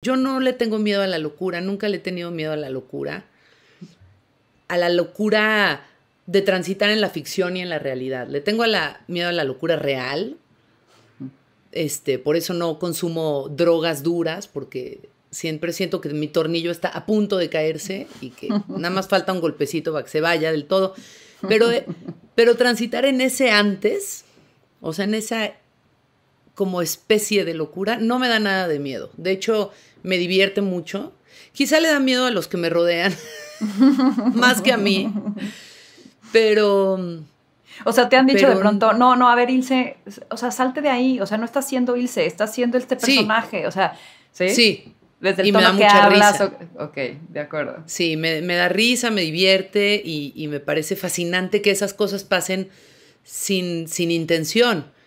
Yo no le tengo miedo a la locura, nunca le he tenido miedo a la locura. A la locura de transitar en la ficción y en la realidad. Le tengo a la, miedo a la locura real. Este, por eso no consumo drogas duras, porque siempre siento que mi tornillo está a punto de caerse y que nada más falta un golpecito para que se vaya del todo. Pero, pero transitar en ese antes, o sea, en esa como especie de locura, no me da nada de miedo. De hecho, me divierte mucho. Quizá le da miedo a los que me rodean, más que a mí. Pero... O sea, te han dicho de pronto, no, no, a ver, Ilse, o sea, salte de ahí, o sea, no estás siendo Ilse, estás siendo este personaje, o sea, ¿sí? Desde el y me da que mucha ok, de acuerdo. Sí, me, da risa, me divierte y, me parece fascinante que esas cosas pasen sin, sin intención.